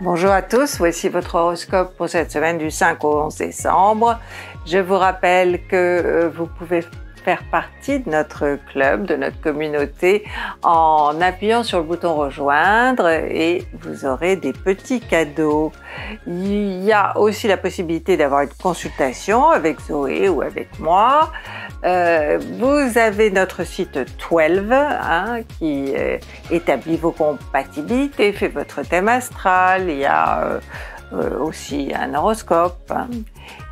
Bonjour à tous, voici votre horoscope pour cette semaine du 5 au 11 décembre. Je vous rappelle que euh, vous pouvez faire partie de notre club, de notre communauté en appuyant sur le bouton rejoindre et vous aurez des petits cadeaux. Il y a aussi la possibilité d'avoir une consultation avec Zoé ou avec moi. Euh, vous avez notre site 12 hein, qui euh, établit vos compatibilités, fait votre thème astral. Il y a euh, aussi un horoscope. Hein.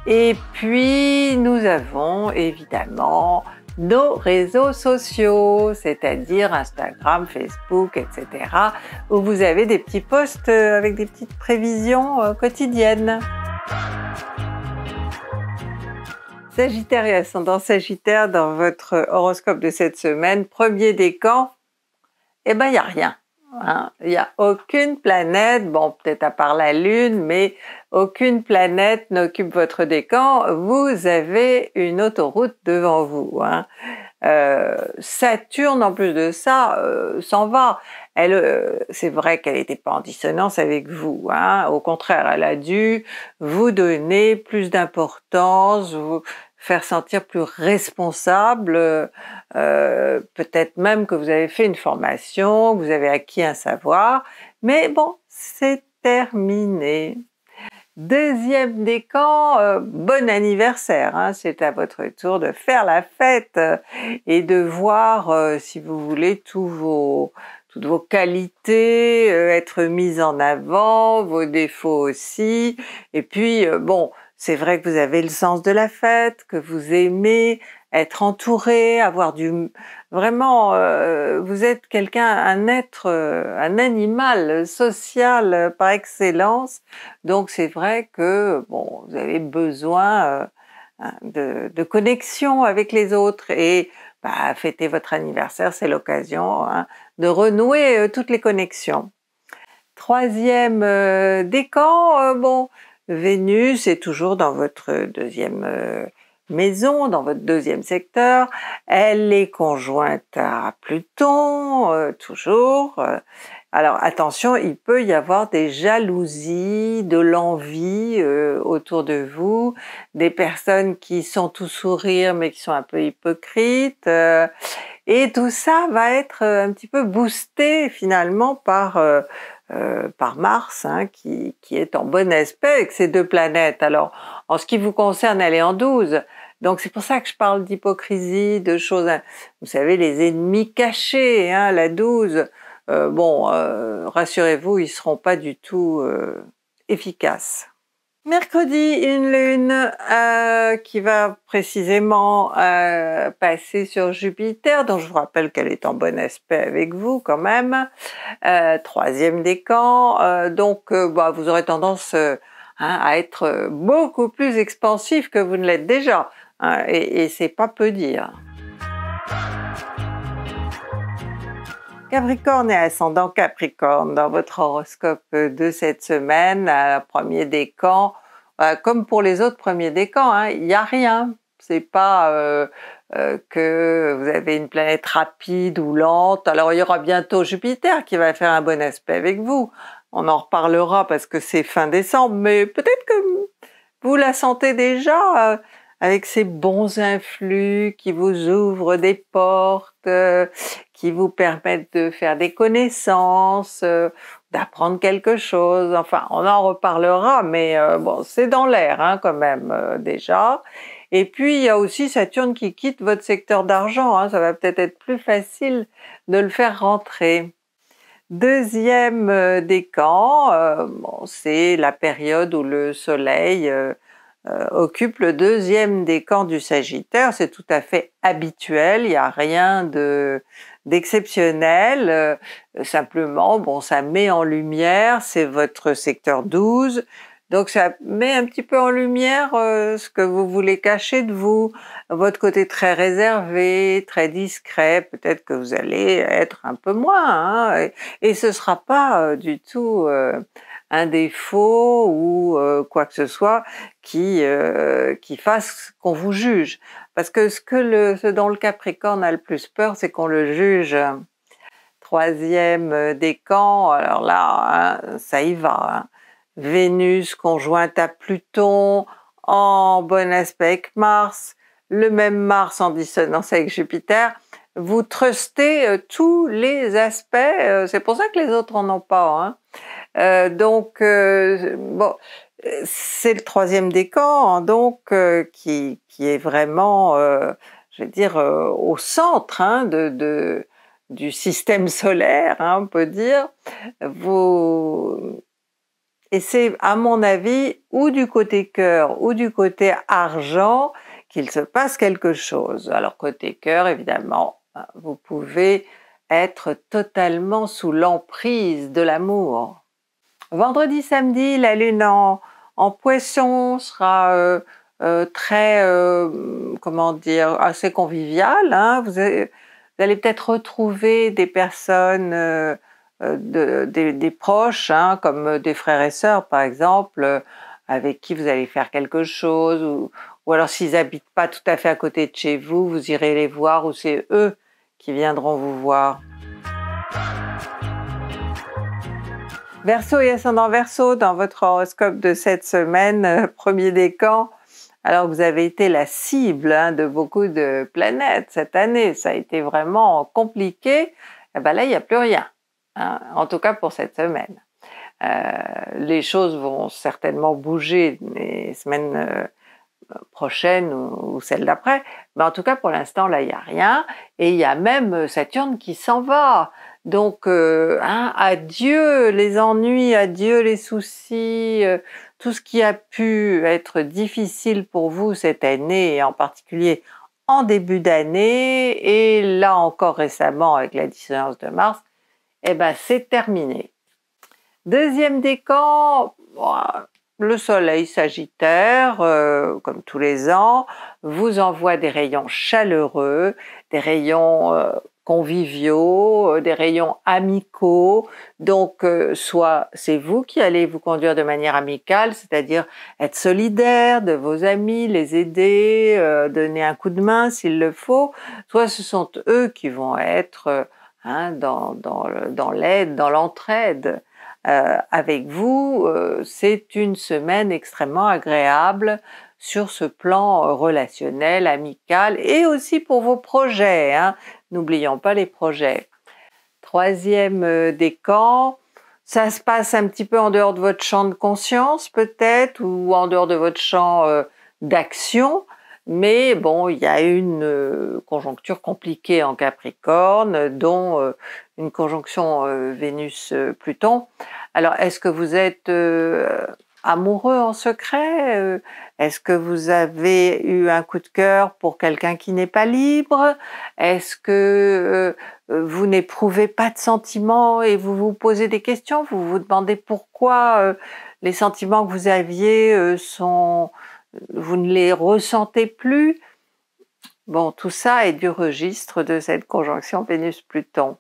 Et puis, nous avons évidemment nos réseaux sociaux, c'est-à-dire Instagram, Facebook, etc., où vous avez des petits posts euh, avec des petites prévisions euh, quotidiennes. Sagittaire et ascendant Sagittaire dans votre horoscope de cette semaine, premier décan, eh ben il n'y a rien. Hein? Il n'y a aucune planète, bon peut-être à part la Lune, mais aucune planète n'occupe votre décan. Vous avez une autoroute devant vous. Hein. Euh, Saturne, en plus de ça, euh, s'en va. Elle, euh, c'est vrai qu'elle n'était pas en dissonance avec vous. Hein. Au contraire, elle a dû vous donner plus d'importance, faire sentir plus responsable, euh, peut-être même que vous avez fait une formation, que vous avez acquis un savoir, mais bon, c'est terminé. Deuxième décan, euh, bon anniversaire, hein. c'est à votre tour de faire la fête et de voir, euh, si vous voulez, vos, toutes vos qualités être mises en avant, vos défauts aussi, et puis, bon, c'est vrai que vous avez le sens de la fête, que vous aimez être entouré, avoir du vraiment euh, vous êtes quelqu'un un être euh, un animal social par excellence. Donc c'est vrai que bon, vous avez besoin euh, hein, de, de, connexion avec les autres et bah, fêter votre anniversaire, c'est l'occasion hein, de renouer toutes les connexions. Troisième décan, bon, Vénus est toujours dans votre deuxième euh, maison, dans votre deuxième secteur. Elle est conjointe à Pluton, euh, toujours. Euh. Alors attention, il peut y avoir des jalousies, de l'envie autour de vous, des personnes qui sont tout sourire mais qui sont un peu hypocrites. et tout ça va être un petit peu boosté finalement par euh, par Mars, hein, qui, qui, est en bon aspect avec ces deux planètes. Alors, en ce qui vous concerne, elle est en 12. Donc c'est pour ça que je parle d'hypocrisie, de choses... Hein. Vous savez, les ennemis cachés, hein, la 12. Euh, bon, euh, rassurez-vous, ils seront pas du tout efficaces. Mercredi, une lune euh, qui va précisément euh, passer sur Jupiter, dont je vous rappelle qu'elle est en bon aspect avec vous quand même, troisième euh, troisième décan, donc bah, vous aurez tendance hein, à être beaucoup plus expansif que vous ne l'êtes déjà, hein, et, et c'est pas peu dire. Capricorne et ascendant Capricorne, dans votre horoscope de cette semaine, euh, premier décan, euh, comme pour les autres premiers décans, hein, il n'y a rien. C'est pas euh, que vous avez une planète rapide ou lente. Alors il y aura bientôt Jupiter qui va faire un bon aspect avec vous. On en reparlera parce que c'est fin décembre, mais peut-être que vous la sentez déjà avec ces bons influx qui vous ouvrent des portes, euh, qui vous permettent de faire des connaissances, euh, d'apprendre quelque chose. Enfin, on en reparlera, mais euh, bon, c'est dans l'air hein, quand même déjà. Et puis, il y a aussi Saturne qui quitte votre secteur d'argent. Hein. ça va peut-être être plus facile de le faire rentrer. Deuxième décan, bon, c'est la période où le Soleil euh, occupe le deuxième décan du Sagittaire. C'est tout à fait habituel, il n'y a rien de d'exceptionnel. Euh, simplement, bon, ça met en lumière, c'est votre secteur 12. Donc ça met un petit peu en lumière euh, ce que vous voulez cacher de vous, votre côté très réservé, très discret, peut-être que vous allez être un peu moins, hein, et, ce ne sera pas du tout un défaut ou euh, quoi que ce soit qui euh, qui fasse qu'on vous juge parce que ce que le ce dont le Capricorne a le plus peur c'est qu'on le juge euh, troisième décan alors là hein, ça y va hein. Vénus conjointe à Pluton en bon aspect avec Mars le même Mars en dissonance avec Jupiter vous trustez tous les aspects c'est pour ça que les autres en ont pas hein. Euh, donc, euh, bon, c'est le troisième décan, hein, donc, euh, qui, qui, est vraiment, je veux dire, au centre hein, de, du système solaire, hein, on peut dire. Vous... Et c'est, à mon avis, ou du côté cœur ou du côté argent qu'il se passe quelque chose. Alors, côté cœur, évidemment, vous pouvez être totalement sous l'emprise de l'amour. Vendredi, samedi, la lune en, poisson sera euh, euh, très, euh, comment dire, assez conviviale. Hein. Vous, allez peut-être retrouver des personnes, des, proches, hein, comme des frères et sœurs par exemple, avec qui vous allez faire quelque chose, ou, ou alors s'ils n'habitent pas tout à fait à côté de chez vous, vous irez les voir ou c'est eux qui viendront vous voir. Verseau et ascendant Verseau dans votre horoscope de cette semaine, euh, premier décan. Alors vous avez été la cible hein, de beaucoup de planètes cette année, ça a été vraiment compliqué. Et eh ben là, il n'y a plus rien, hein, en tout cas pour cette semaine. Euh, les choses vont certainement bouger les semaines euh, prochaines ou, celles d'après. Mais en tout cas, pour l'instant, là, il n'y a rien. Et il y a même Saturne qui s'en va. Donc, euh, hein, adieu les ennuis, adieu les soucis, euh, tout ce qui a pu être difficile pour vous cette année, et en particulier en début d'année, et là encore récemment avec la dissonance de Mars, eh ben c'est terminé. Deuxième décan, le soleil sagittaire, euh, comme tous les ans, vous envoie des rayons chaleureux, des rayons conviviaux, euh, des rayons amicaux. Donc, euh, soit c'est vous qui allez vous conduire de manière amicale, c'est-à-dire être solidaire de vos amis, les aider, euh, donner un coup de main s'il le faut, soit ce sont eux qui vont être hein, dans, l'aide, dans l'entraide. avec vous, c'est une semaine extrêmement agréable sur ce plan relationnel, amical et aussi pour vos projets. Hein n'oublions pas les projets. Troisième euh, décan, ça se passe un petit peu en dehors de votre champ de conscience peut-être ou en dehors de votre champ euh, d'action. Mais bon, il y a une euh, conjoncture compliquée en Capricorne, dont une conjonction Vénus-Pluton. Alors, est-ce que vous êtes amoureux en secret euh, Est-ce que vous avez eu un coup de cœur pour quelqu'un qui n'est pas libre Est-ce que euh, euh, vous n'éprouvez pas de sentiments et vous vous posez des questions Vous vous demandez pourquoi les sentiments que vous aviez sont... Vous ne les ressentez plus Bon, tout ça est du registre de cette conjonction Vénus-Pluton.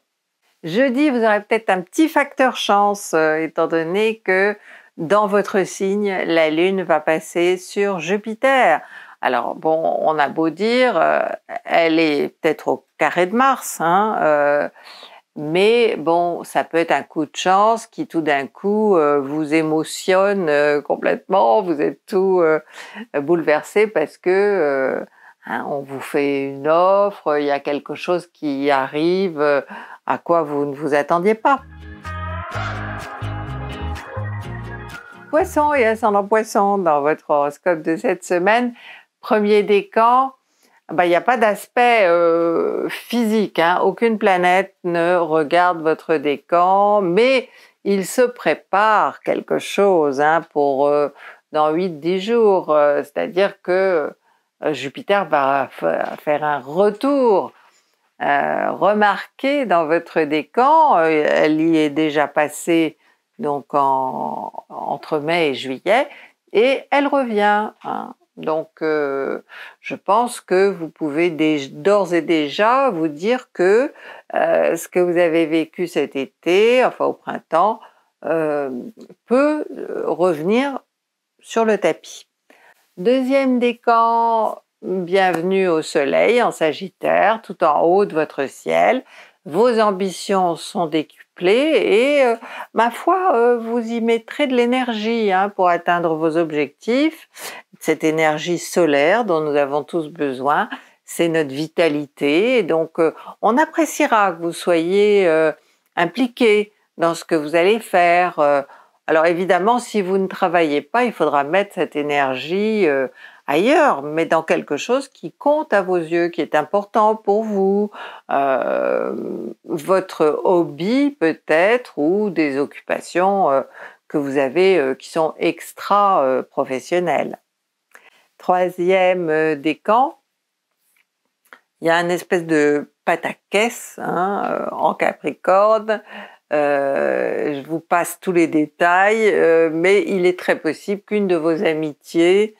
Jeudi, vous aurez peut-être un petit facteur chance, étant donné que dans votre signe, la Lune va passer sur Jupiter. Alors bon, on a beau dire, euh, elle est peut-être au carré de Mars, hein, euh, mais bon, ça peut être un coup de chance qui tout d'un coup euh, vous émotionne complètement, vous êtes tout bouleversé parce que hein, on vous fait une offre, il y a quelque chose qui arrive à quoi vous ne vous attendiez pas. Poisson et ascendant Poisson dans votre horoscope de cette semaine. Premier décan, ben, il n'y a pas d'aspect euh, physique. Hein. Aucune planète ne regarde votre décan, mais il se prépare quelque chose hein, pour euh, dans 8-10 jours. Euh, c'est-à-dire que Jupiter va faire un retour Remarquez, dans votre décan. elle y est déjà passée donc entre mai et juillet, et elle revient. Hein. Donc, euh, je pense que vous pouvez d'ores et déjà vous dire que euh, ce que vous avez vécu cet été, enfin au printemps, euh, peut revenir sur le tapis. Deuxième décan, bienvenue au soleil en Sagittaire, tout en haut de votre ciel. Vos ambitions sont décuplées et euh, ma foi, euh, vous y mettrez de l'énergie hein, pour atteindre vos objectifs. Cette énergie solaire dont nous avons tous besoin, c'est notre vitalité. donc, euh, on appréciera que vous soyez impliqué dans ce que vous allez faire. alors évidemment, si vous ne travaillez pas, il faudra mettre cette énergie ailleurs, mais dans quelque chose qui compte à vos yeux, qui est important pour vous, euh, votre hobby peut-être ou des occupations euh, que vous avez euh, qui sont extra-professionnelles. Troisième décan, il y a une espèce de pataquès hein, en Capricorne. je vous passe tous les détails, mais il est très possible qu'une de vos amitiés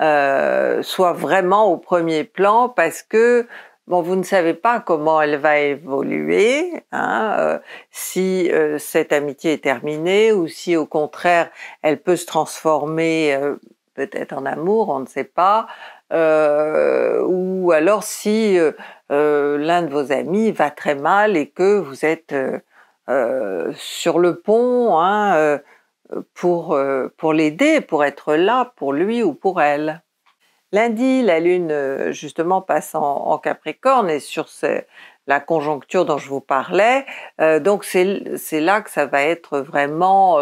euh, soit vraiment au premier plan parce que Bon, vous ne savez pas comment elle va évoluer, hein, euh, si euh, cette amitié est terminée ou si au contraire elle peut se transformer peut-être en amour, on ne sait pas, ou alors si l'un de vos amis va très mal et que vous êtes sur le pont, hein, pour, euh, pour l'aider, pour être là pour lui ou pour elle. Lundi, la Lune euh, justement passe en, Capricorne et sur la conjoncture dont je vous parlais. Euh, donc c'est là que ça va être vraiment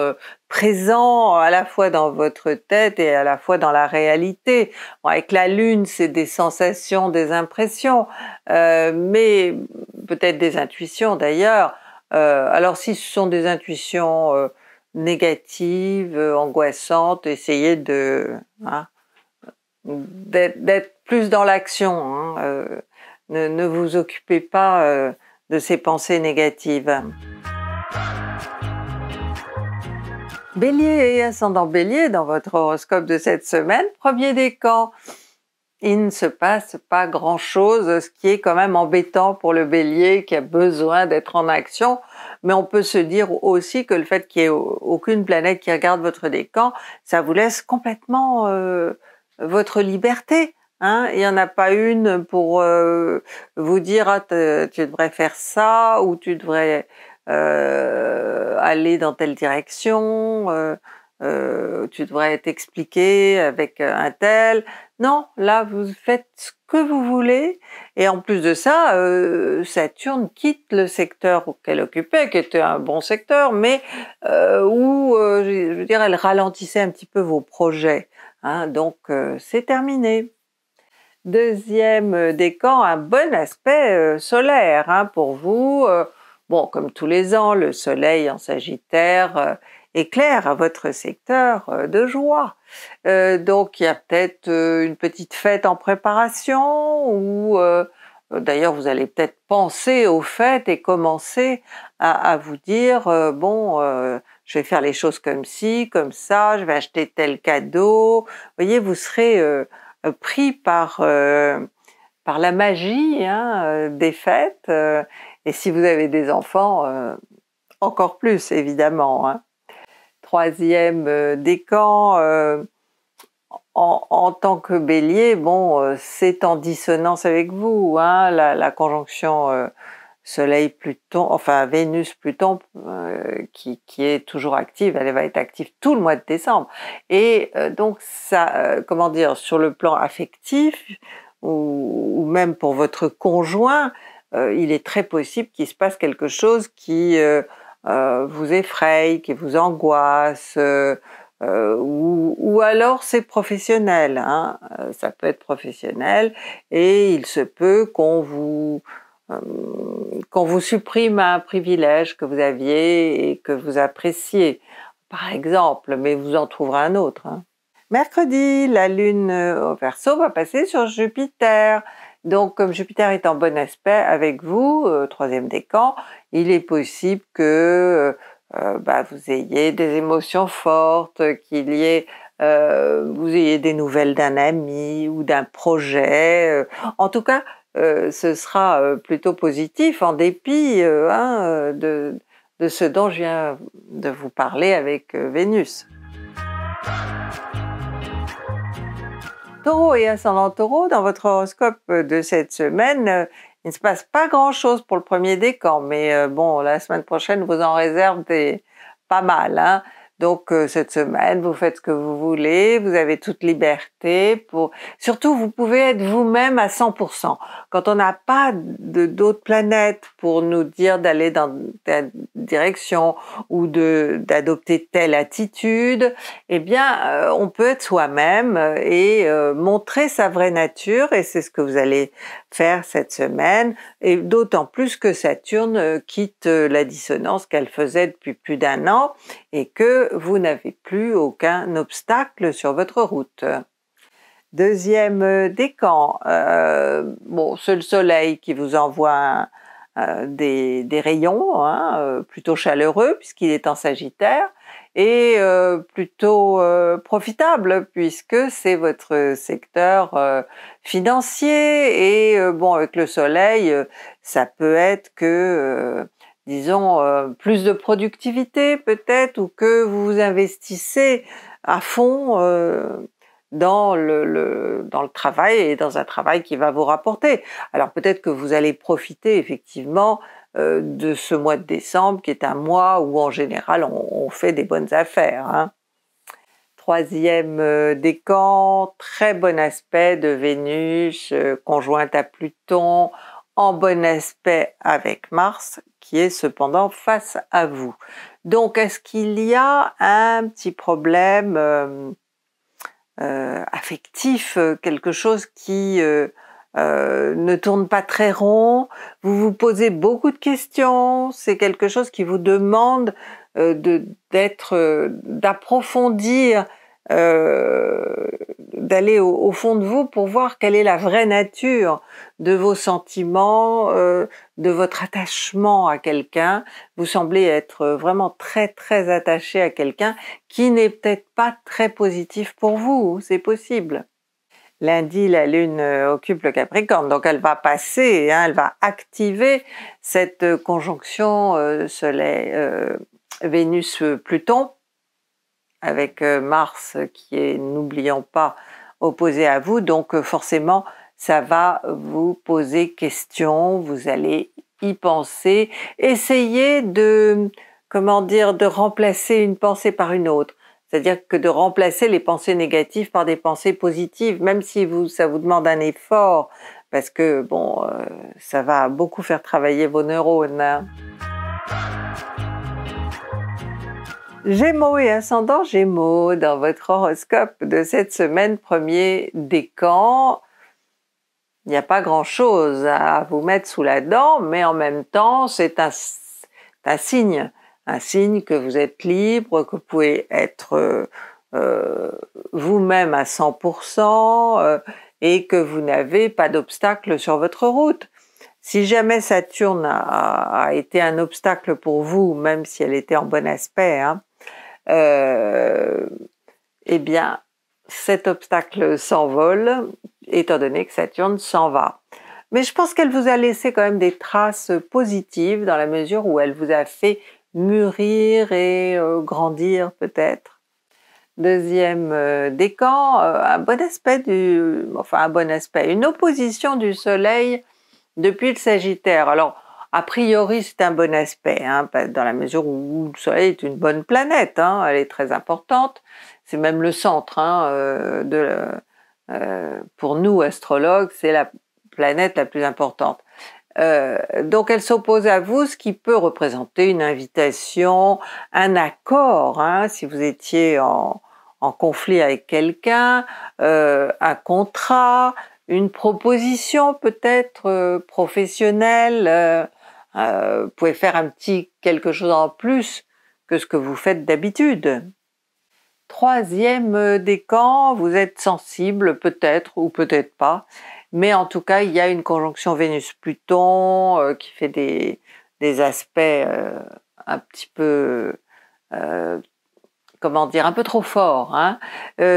présent à la fois dans votre tête et à la fois dans la réalité. avec la Lune, c'est des sensations, des impressions, mais peut-être des intuitions d'ailleurs. alors si ce sont des intuitions négative, euh, angoissante, Essayez de hein, d'être plus dans l'action. Hein, euh, ne, vous occupez pas euh, de ces pensées négatives. Bélier et ascendant Bélier dans votre horoscope de cette semaine, premier décan. Il ne se passe pas grand chose, ce qui est quand même embêtant pour le Bélier qui a besoin d'être en action mais on peut se dire aussi que le fait qu'il n'y ait aucune planète qui regarde votre décan, ça vous laisse complètement euh, votre liberté. Hein. il n'y en a pas une pour euh, vous dire ah, tu devrais faire ça ou tu devrais euh, aller dans telle direction, tu devrais t'expliquer avec un tel. Non, là vous faites ce que vous voulez. Et en plus de ça, euh, Saturne quitte le secteur qu'elle occupait, qui était un bon secteur, mais euh, où, euh, je veux dire, elle ralentissait un petit peu vos projets. Hein. donc, c'est terminé. Deuxième décan, un bon aspect solaire hein, pour vous. bon, comme tous les ans, le soleil en Sagittaire éclaire à votre secteur euh, de joie. Euh, donc il y a peut-être euh, une petite fête en préparation ou d'ailleurs vous allez peut-être penser aux fêtes et commencer à, vous dire bon je vais faire les choses comme ci, comme ça, je vais acheter tel cadeau. Vous voyez, vous serez pris par la magie hein, des fêtes. et si vous avez des enfants, encore plus évidemment. Hein troisième euh, décan, euh, en, tant que bélier, bon, euh, c'est en dissonance avec vous, hein, la, conjonction Soleil-Pluton, enfin Vénus-Pluton, qui, est toujours active, elle va être active tout le mois de décembre. Et donc, ça, comment dire, sur le plan affectif, ou même pour votre conjoint, il est très possible qu'il se passe quelque chose qui euh, vous effraie, qui vous angoisse, euh, euh, ou, alors c'est professionnel. Hein. ça peut être professionnel et il se peut qu'on vous supprime un privilège que vous aviez et que vous appréciez, par exemple, mais vous en trouverez un autre. Hein. Mercredi, la Lune au Verseau va passer sur Jupiter donc, comme Jupiter est en bon aspect avec vous, 3 euh, troisième décan, il est possible que euh, euh, bah, vous ayez des émotions fortes, qu'il y ait vous ayez des nouvelles d'un ami ou d'un projet. En tout cas, ce sera plutôt positif, en dépit hein, de, ce dont je viens de vous parler avec Vénus. Taureau et ascendant taureau, dans votre horoscope de cette semaine, euh, il ne se passe pas grand-chose pour le premier décan, mais euh, bon, la semaine prochaine vous en réserve des pas mal. Hein. Donc euh, cette semaine, vous faites ce que vous voulez, vous avez toute liberté. Pour... Surtout, vous pouvez être vous-même à 100%. Quand on n'a pas d'autres planètes pour nous dire d'aller dans telle direction ou d'adopter telle attitude, eh bien, euh, on peut être soi-même et euh, montrer sa vraie nature. Et c'est ce que vous allez faire cette semaine, et d'autant plus que Saturne euh, quitte euh, la dissonance qu'elle faisait depuis plus d'un an et que vous n'avez plus aucun obstacle sur votre route. Deuxième euh, décan, bon, c'est le soleil qui vous envoie des, des, rayons hein, plutôt chaleureux puisqu'il est en Sagittaire, et euh, plutôt euh, profitable puisque c'est votre secteur euh, financier et bon avec le soleil ça peut être que disons plus de productivité peut-être ou que vous vous investissez à fond dans le, dans le travail et dans un travail qui va vous rapporter. Alors peut-être que vous allez profiter effectivement euh, de ce mois de décembre, qui est un mois où en général on, fait des bonnes affaires. Hein. Troisième euh, décan, très bon aspect de Vénus euh, conjointe à Pluton, en bon aspect avec Mars, qui est cependant face à vous. Donc est-ce qu'il y a un petit problème affectif, quelque chose qui... Euh, ne tourne pas très rond, vous vous posez beaucoup de questions, c'est quelque chose qui vous demande euh, d'être, euh, d'approfondir, d'aller au, fond de vous pour voir quelle est la vraie nature de vos sentiments, de votre attachement à quelqu'un. Vous semblez être vraiment très très attaché à quelqu'un qui n'est peut-être pas très positif pour vous, c'est possible. Lundi, la Lune euh, occupe le Capricorne, donc elle va passer, hein, elle va activer cette euh, conjonction euh, Soleil, Vénus-Pluton, avec Mars qui est, n'oublions pas, opposé à vous. Donc forcément, ça va vous poser question, vous allez y penser. essayer de, comment dire, de remplacer une pensée par une autre. C'est-à-dire que de remplacer les pensées négatives par des pensées positives, même si vous, ça vous demande un effort, parce que bon, euh, ça va beaucoup faire travailler vos neurones. Gémeaux hein. et ascendant Gémeaux, dans votre horoscope de cette semaine, premier décan, il n'y a pas grand-chose à vous mettre sous la dent, mais en même temps, c'est un signe un signe que vous êtes libre, que vous pouvez être euh, euh, vous-même à 100% euh, et que vous n'avez pas d'obstacle sur votre route. Si jamais Saturne a, été un obstacle pour vous, même si elle était en bon aspect, hein, eh bien cet obstacle s'envole, étant donné que Saturne s'en va. Mais je pense qu'elle vous a laissé quand même des traces positives dans la mesure où elle vous a fait mûrir et euh, grandir peut-être. Deuxième euh, décan, euh, un bon aspect du, enfin un bon aspect, une opposition du Soleil depuis le Sagittaire. Alors, a priori, c'est un bon aspect, hein, dans la mesure où le Soleil est une bonne planète, hein, elle est très importante, c'est même le centre hein, de, pour nous astrologues, c'est la planète la plus importante. Euh, donc elle s'oppose à vous, ce qui peut représenter une invitation, un accord, hein, si vous étiez en, conflit avec quelqu'un, euh, un contrat, une proposition peut-être euh, professionnelle. vous pouvez faire un petit quelque chose en plus que ce que vous faites d'habitude. Troisième décan, vous êtes sensible peut-être ou peut-être pas mais en tout cas, il y a une conjonction Vénus-Pluton euh, qui fait des, aspects euh, un petit peu, euh, comment dire, un peu trop forts. Hein.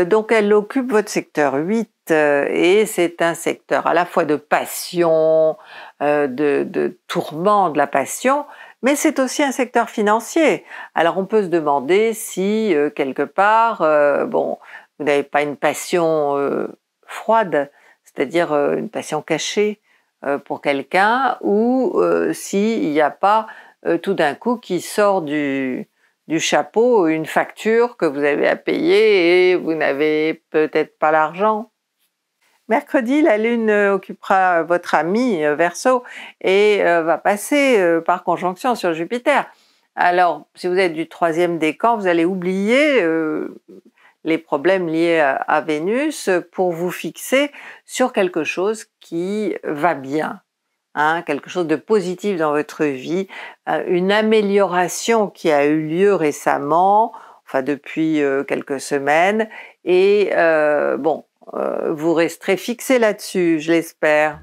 donc elle occupe votre secteur 8 et c'est un secteur à la fois de passion, de, de tourment de la passion, mais c'est aussi un secteur financier. Alors on peut se demander si quelque part, bon, vous n'avez pas une passion froide, c'est-à-dire euh, une passion cachée euh, pour quelqu'un, ou euh, s'il n'y a pas tout d'un coup qui sort du, chapeau une facture que vous avez à payer et vous n'avez peut-être pas l'argent. Mercredi, la Lune occupera votre ami Verseau et va passer par conjonction sur Jupiter. Alors, si vous êtes du troisième décan, vous allez oublier les problèmes liés à, Vénus pour vous fixer sur quelque chose qui va bien, hein, quelque chose de positif dans votre vie, euh, une amélioration qui a eu lieu récemment, enfin depuis euh, quelques semaines, et euh, bon, vous resterez fixé là-dessus, je l'espère.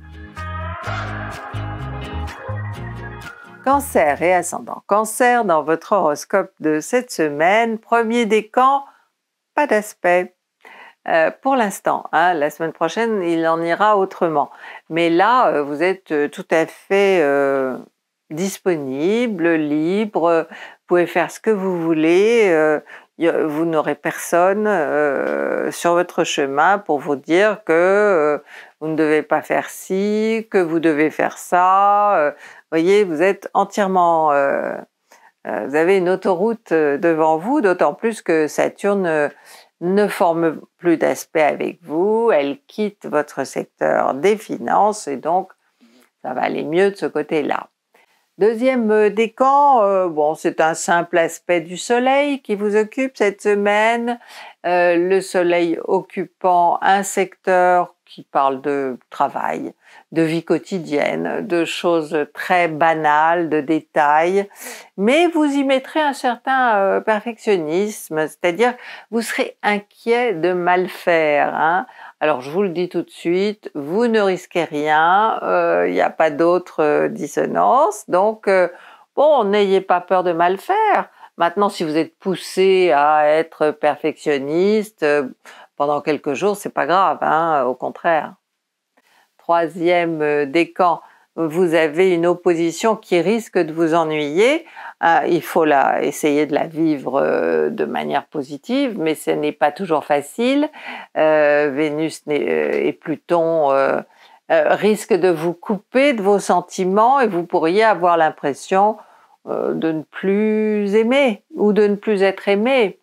Cancer et ascendant. Cancer dans votre horoscope de cette semaine, premier décan, d'aspect. Euh, pour l'instant, hein. la semaine prochaine, il en ira autrement. Mais là, euh, vous êtes euh, tout à fait disponible, libre, vous pouvez faire ce que vous voulez, vous n'aurez personne sur votre chemin pour vous dire que vous ne devez pas faire ci, que vous devez faire ça. Vous voyez, vous êtes entièrement euh, vous avez une autoroute euh, devant vous, d'autant plus que Saturne euh, ne forme plus d'aspect avec vous, elle quitte votre secteur des finances et donc ça va aller mieux de ce côté-là. Deuxième décan, bon, c'est un simple aspect du soleil qui vous occupe cette semaine. le soleil occupant un secteur qui parle de travail, de vie quotidienne, de choses très banales, de détails, mais vous y mettrez un certain euh, perfectionnisme, c'est-à-dire vous serez inquiet de mal faire. Hein. Alors je vous le dis tout de suite, vous ne risquez rien, euh, il n'y a pas d'autres euh, dissonances, donc bon, n'ayez pas peur de mal faire. Maintenant, si vous êtes poussé à être perfectionniste pendant quelques jours, c'est pas grave, hein, au contraire troisième euh, décan, vous avez une opposition qui risque de vous ennuyer. Euh, il faut la, essayer de la vivre euh, de manière positive, mais ce n'est pas toujours facile. Vénus et Pluton risquent de vous couper de vos sentiments et vous pourriez avoir l'impression de ne plus aimer ou de ne plus être aimé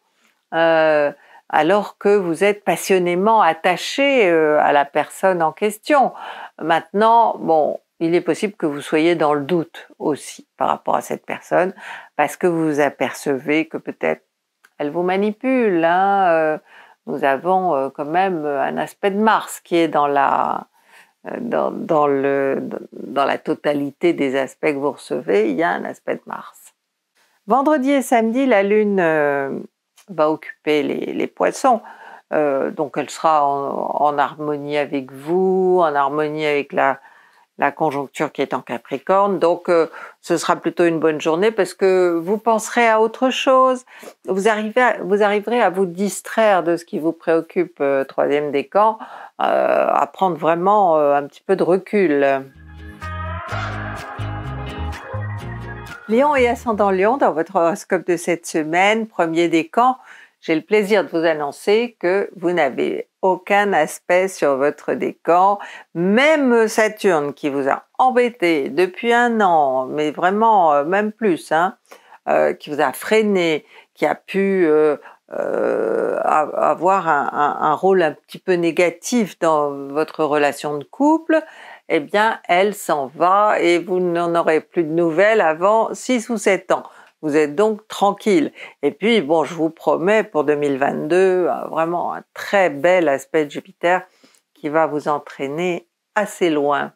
alors que vous êtes passionnément attaché euh, à la personne en question. Maintenant, bon, il est possible que vous soyez dans le doute aussi par rapport à cette personne, parce que vous apercevez que peut-être elle vous manipule. Hein, euh. nous avons euh, quand même un aspect de Mars qui est dans la, dans la totalité des aspects que vous recevez, il y a un aspect de Mars. Vendredi et samedi, la Lune va occuper les, poissons. Euh, donc elle sera en, harmonie avec vous, en harmonie avec la, conjoncture qui est en Capricorne. Donc euh, ce sera plutôt une bonne journée parce que vous penserez à autre chose. Vous, arriverez à vous distraire de ce qui vous préoccupe, euh, troisième décan, euh, à prendre vraiment un petit peu de recul. Lyon et ascendant Lyon, dans votre horoscope de cette semaine, premier décan, j'ai le plaisir de vous annoncer que vous n'avez aucun aspect sur votre décan, même Saturne qui vous a embêté depuis un an, mais vraiment euh, même plus, hein, euh, qui vous a freiné, qui a pu euh, avoir un, rôle un petit peu négatif dans votre relation de couple, eh bien, elle s'en va et vous n'en aurez plus de nouvelles avant 6 ou 7 ans. Vous êtes donc tranquille. Et puis, bon, je vous promets pour 2022, euh, vraiment un très bel aspect de Jupiter qui va vous entraîner assez loin.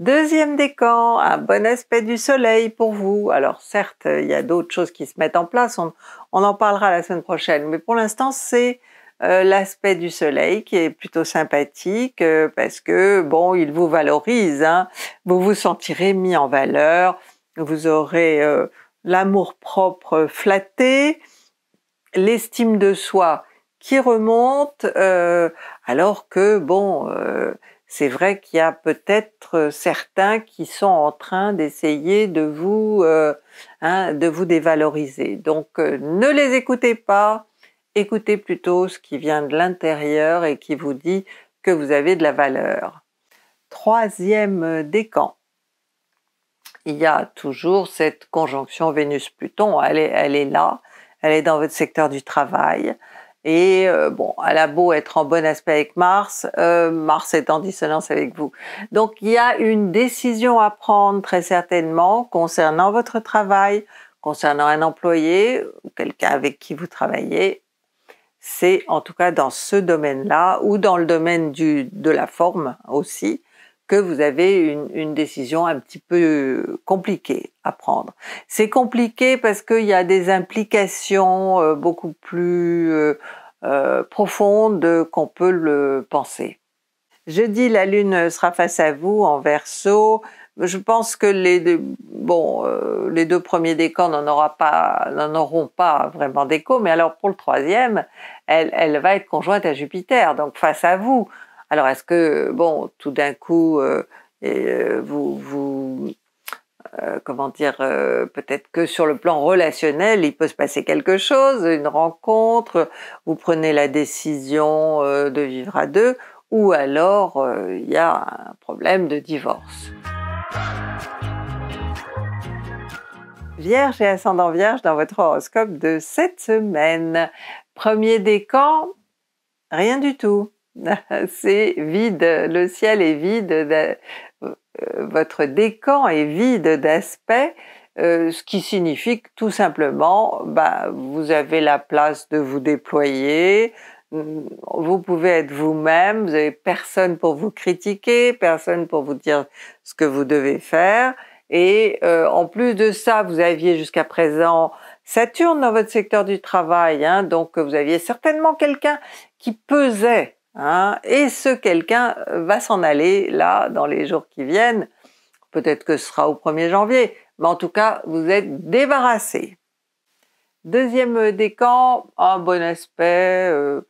Deuxième décan, un bon aspect du soleil pour vous. Alors certes, il y a d'autres choses qui se mettent en place, on en parlera la semaine prochaine, mais pour l'instant, c'est euh, l'aspect du soleil qui est plutôt sympathique euh, parce que bon, il vous valorise, hein. vous vous sentirez mis en valeur, vous aurez euh, l'amour propre flatté, l'estime de soi qui remonte, alors que bon, c'est vrai qu'il y a peut-être certains qui sont en train d'essayer de vous hein, de vous dévaloriser. Donc ne les écoutez pas, Écoutez plutôt ce qui vient de l'intérieur et qui vous dit que vous avez de la valeur. Troisième euh, décan. Il y a toujours cette conjonction Vénus-Pluton. Elle est, là, elle est dans votre secteur du travail. Et euh, bon, elle a beau être en bon aspect avec Mars, euh, Mars est en dissonance avec vous. Donc il y a une décision à prendre très certainement concernant votre travail, concernant un employé, quelqu'un avec qui vous travaillez, c'est en tout cas dans ce domaine-là ou dans le domaine de la forme aussi que vous avez une, décision un petit peu compliquée à prendre. C'est compliqué parce qu'il y a des implications euh, beaucoup plus euh, euh, profondes qu'on peut le penser. Jeudi, la Lune sera face à vous en verso je pense que les deux, bon, euh, les deux premiers décans n'en pas, n'en auront pas vraiment d'écho, mais alors pour le troisième, elle, elle, va être conjointe à Jupiter, donc face à vous. Alors est-ce que, bon, tout d'un coup, euh, euh, vous, vous comment dire, peut-être que sur le plan relationnel, il peut se passer quelque chose, une rencontre, vous prenez la décision de vivre à deux, ou alors il y a un problème de divorce. Vierge et ascendant Vierge dans votre horoscope de cette semaine. Premier décan, rien du tout. C'est vide, le ciel est vide, euh, votre décan est vide d'aspect, euh, ce qui signifie que tout simplement, bah, vous avez la place de vous déployer, Hum, vous pouvez être vous-même, vous n'avez personne pour vous critiquer, personne pour vous dire ce que vous devez faire. Et euh, en plus de ça, vous aviez jusqu'à présent Saturne dans votre secteur du travail, hein, donc vous aviez certainement quelqu'un qui pesait. Hein, et ce quelqu'un euh, va s'en aller là dans les jours qui viennent. Peut-être que ce sera au 1er janvier, mais en tout cas, vous êtes débarrassé. Deuxième décan, un bon aspect. Euh,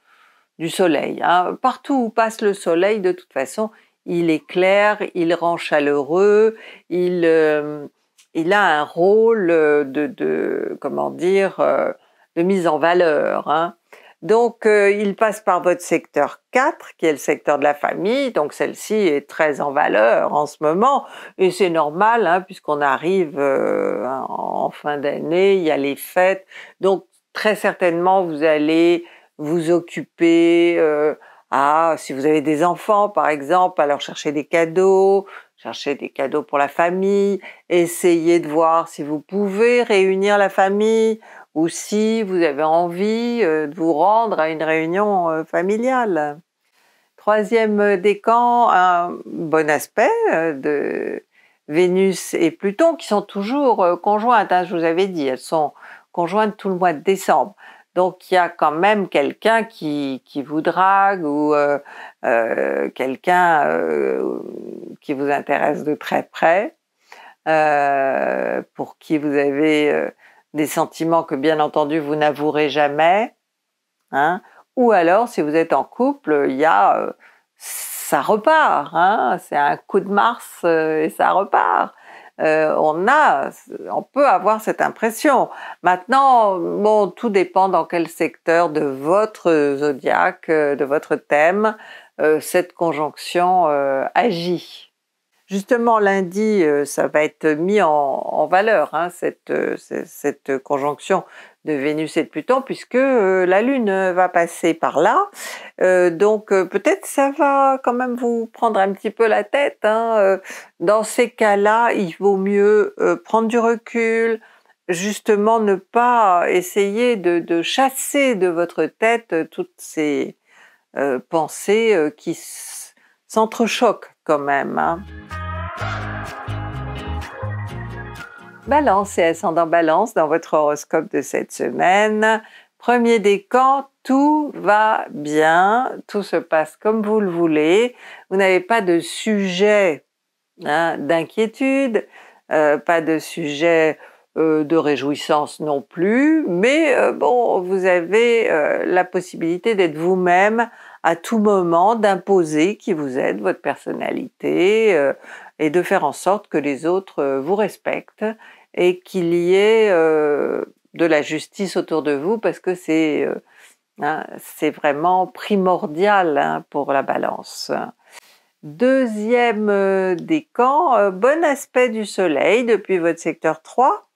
du soleil. Hein. Partout où passe le soleil, de toute façon, il est clair, il rend chaleureux, il, euh, a un rôle de, comment dire, euh, de mise en valeur. Hein. Donc, euh, il passe par votre secteur 4, qui est le secteur de la famille. Donc, celle-ci est très en valeur en ce moment. Et c'est normal, hein, puisqu'on arrive en fin d'année, il y a les fêtes. Donc, très certainement, vous allez vous occuper euh, à, si vous avez des enfants par exemple, à leur chercher des cadeaux, chercher des cadeaux pour la famille, essayez de voir si vous pouvez réunir la famille ou si vous avez envie euh, de vous rendre à une réunion euh, familiale. Troisième décan, un bon aspect de Vénus et Pluton qui sont toujours conjointes, hein, je vous avais dit, elles sont conjointes tout le mois de décembre. Donc il y a quand même quelqu'un qui, vous drague ou euh, euh, quelqu'un euh, qui vous intéresse de très près, pour qui vous avez des sentiments que bien entendu vous n'avouerez jamais. Hein. Ou alors si vous êtes en couple, il y a ça repart, hein. c'est un coup de mars et ça repart. Euh, on on peut avoir cette impression. Maintenant, bon, tout dépend dans quel secteur de votre zodiaque, euh, de votre thème, euh, cette conjonction agit. Justement, lundi, ça va être mis en, valeur, hein, cette conjonction de Vénus et de Pluton, puisque euh, la Lune euh, va passer par là. Euh, donc peut-être ça va quand même vous prendre un petit peu la tête. Hein, dans ces cas-là, il vaut mieux prendre du recul, justement ne pas essayer de, chasser de votre tête toutes ces pensées qui s'entrechoquent quand même. Hein. Balance et ascendant Balance dans votre horoscope de cette semaine. Premier décan, tout va bien, tout se passe comme vous le voulez. Vous n'avez pas de sujet hein, d'inquiétude, euh, pas de sujet euh, de réjouissance non plus, mais euh, bon, vous avez la possibilité d'être vous-même à tout moment, d'imposer qui vous êtes, votre personnalité, et de faire en sorte que les autres vous respectent et qu'il y ait euh, de la justice autour de vous parce que c'est euh, hein, vraiment primordial hein, pour la balance. Deuxième euh, décan, bon aspect du soleil depuis votre secteur 3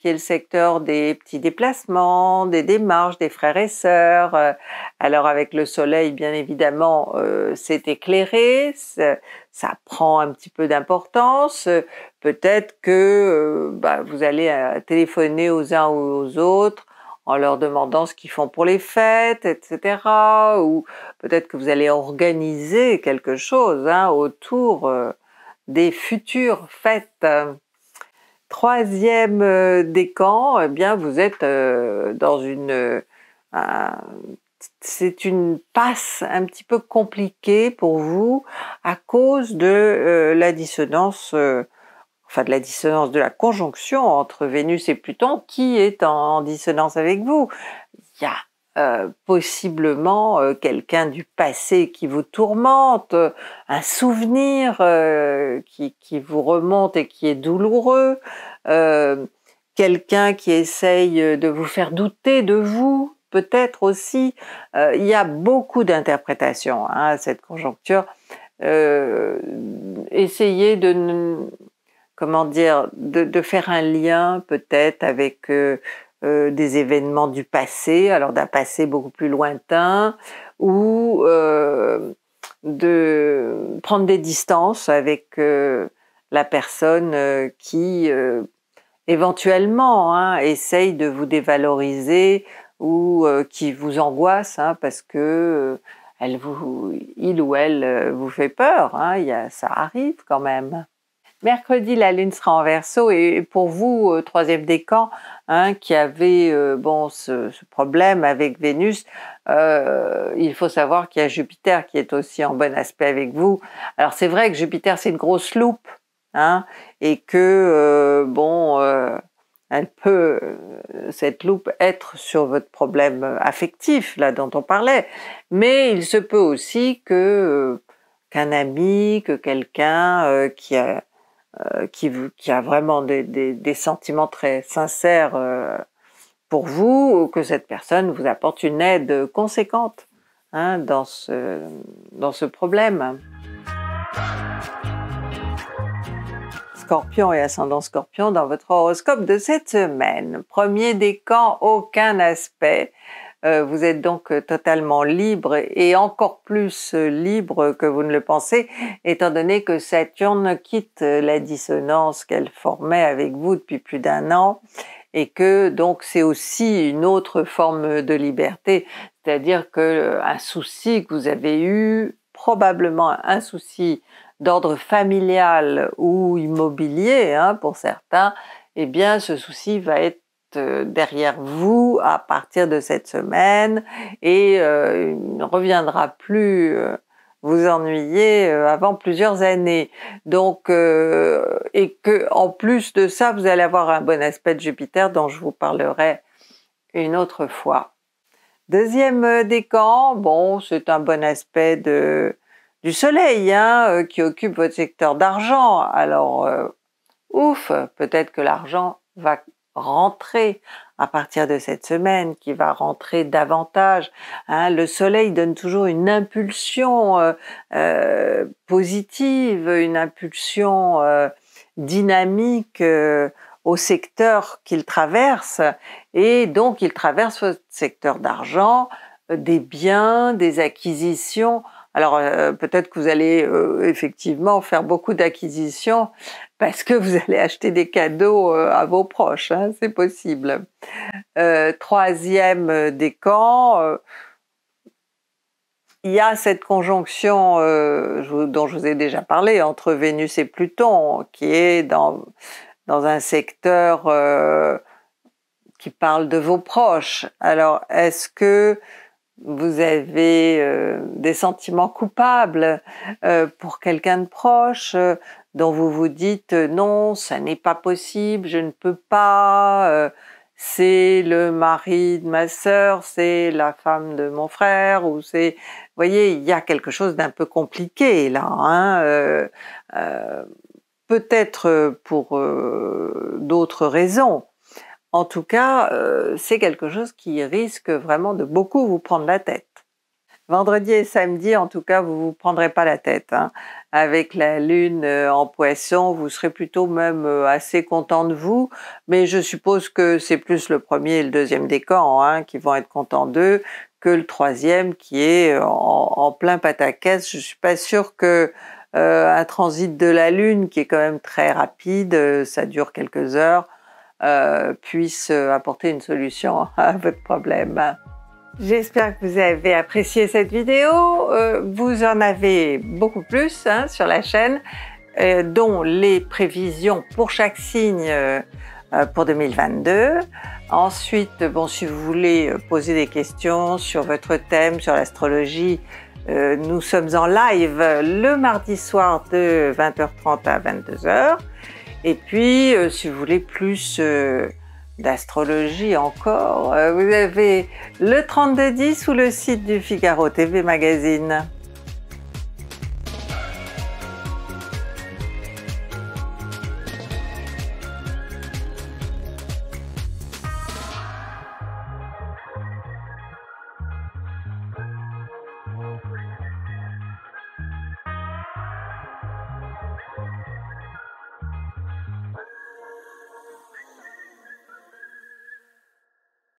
qui est le secteur des petits déplacements, des démarches, des frères et sœurs. Euh, alors avec le soleil, bien évidemment, euh, c'est éclairé, ça prend un petit peu d'importance. Peut-être que euh, bah, vous allez téléphoner aux uns ou aux autres en leur demandant ce qu'ils font pour les fêtes, etc. Ou peut-être que vous allez organiser quelque chose hein, autour des futures fêtes troisième euh, décan, eh bien, vous êtes euh, dans une... Euh, c'est une passe un petit peu compliquée pour vous à cause de la dissonance enfin de la dissonance de la conjonction entre Vénus et Pluton qui est en dissonance avec vous. Euh, possiblement euh, quelqu'un du passé qui vous tourmente, euh, un souvenir qui, vous remonte et qui est douloureux, quelqu'un qui essaye de vous faire douter de vous, peut-être aussi. il y a beaucoup d'interprétations hein, à cette conjoncture. essayez de, comment dire, de, faire un lien peut-être avec euh, des événements du passé, alors d'un passé beaucoup plus lointain, ou euh, de prendre des distances avec euh, la personne qui éventuellement hein, essaye de vous dévaloriser ou qui vous angoisse hein, parce que il ou elle vous fait peur. Hein, ça arrive quand même. Mercredi, la Lune sera en verso et pour vous, euh, troisième décan, hein, qui avait euh, bon, ce, problème avec Vénus, euh, il faut savoir qu'il y a Jupiter qui est aussi en bon aspect avec vous. Alors c'est vrai que Jupiter, c'est une grosse loupe hein, et que, bon, elle peut, cette loupe, être sur votre problème affectif, là dont on parlait, mais il se peut aussi que qu'un ami, que quelqu'un qui a euh, qui, a vraiment des, sentiments très sincères euh, pour vous, ou que cette personne vous apporte une aide conséquente hein, dans, ce, dans ce problème. Scorpion et ascendant Scorpion dans votre horoscope de cette semaine. Premier décan, aucun aspect. Euh, vous êtes donc euh, totalement libre et encore plus euh, libre que vous ne le pensez, étant donné que Saturne quitte la dissonance qu'elle formait avec vous depuis plus d'un an et que donc c'est aussi une autre forme de liberté, c'est-à-dire que un souci que vous avez eu, probablement un souci d'ordre familial ou immobilier hein, pour certains, eh bien ce souci va être euh, derrière vous à partir de cette semaine et euh, il ne reviendra plus euh, vous ennuyer avant plusieurs années. Donc et que en plus de ça, vous allez avoir un bon aspect de Jupiter dont je vous parlerai une autre fois. Deuxième décan, bon, c'est un bon aspect de du soleil hein, qui occupe votre secteur d'argent. Alors ouf, peut-être que l'argent va rentrer à partir de cette semaine, qui va rentrer davantage. Hein, le soleil donne toujours une impulsion euh, euh, positive, une impulsion euh, dynamique au secteur qu'il traverse. Et donc, il traverse ce secteur d'argent, des biens, des acquisitions. Alors peut-être que vous allez effectivement faire beaucoup d'acquisitions parce que vous allez acheter des cadeaux euh, à vos proches, hein, c'est possible. Euh, troisième euh, décan, il y a cette conjonction dont je vous ai déjà parlé entre Vénus et Pluton, qui est dans, un secteur qui parle de vos proches. Alors, est-ce que vous avez des sentiments coupables pour quelqu'un de proche, dont vous vous dites euh, non, ça n'est pas possible, je ne peux pas, euh, c'est le mari de ma sœur, c'est la femme de mon frère, ou c'est... Vous voyez, il y a quelque chose d'un peu compliqué là. Hein, euh, peut-être pour d'autres raisons. En tout cas, c'est quelque chose qui risque vraiment de beaucoup vous prendre la tête. Vendredi et samedi, en tout cas, vous ne vous prendrez pas la tête. Hein. Avec la lune euh, en poisson, vous serez plutôt même euh, assez content de vous, mais je suppose que c'est plus le premier et le deuxième décan hein, qui vont être contents d'eux que le troisième qui est euh, en, en plein pataquès. Je ne suis pas sûre que un transit de la lune qui est quand même très rapide, ça dure quelques heures, puisse apporter une solution à votre problème. J'espère que vous avez apprécié cette vidéo. Euh, vous en avez beaucoup plus hein, sur la chaîne, euh, dont les prévisions pour chaque signe euh, pour 2022. Ensuite, bon, si vous voulez poser des questions sur votre thème, sur l'astrologie, nous sommes en live le mardi soir de 20h30 à 22h. Et puis, si vous voulez plus d'astrologie encore, euh, vous avez le 3210 ou le site du Figaro TV Magazine.